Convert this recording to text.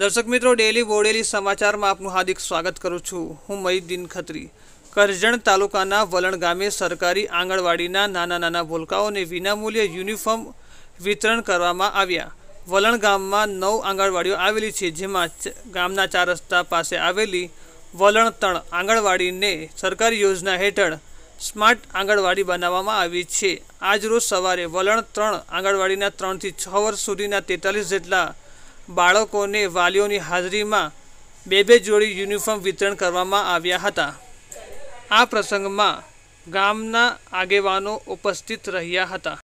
દર્શક મિત્રો ડેલી બોરેલી સમાચારમાં આપનું हार्दिक સ્વાગત કરું છું હું મયદીન ખત્રી કરજન તાલુકાના વલણ ગામે સરકારી આંગણવાડીના નાના નાના ભૂલકાઓને વિનામૂલ્યે યુનિફોર્મ વિતરણ કરવામાં આવ્યા વલણ ગામમાં નવ આંગણવાડીઓ આવેલી છે જેમાં ગામના ચાર રસ્તા પાસે આવેલી વલણ તણ આંગણવાડીને સરકારી યોજના હેઠળ સ્માર્ટ આંગણવાડી બનાવવામાં આવી છે આજરોજ સવારે વલણ તણ આંગણવાડીના 3 થી 6 વર્ષ સુધીના 43 જેટલા બાળકોને વાલીઓની હાજરીમાં બે બે જોડી યુનિફોર્મ વિતરણ કરવામાં આવ્યા હતા આ પ્રસંગમાં ગામના આગેવાનો ઉપસ્થિત રહ્યા હતા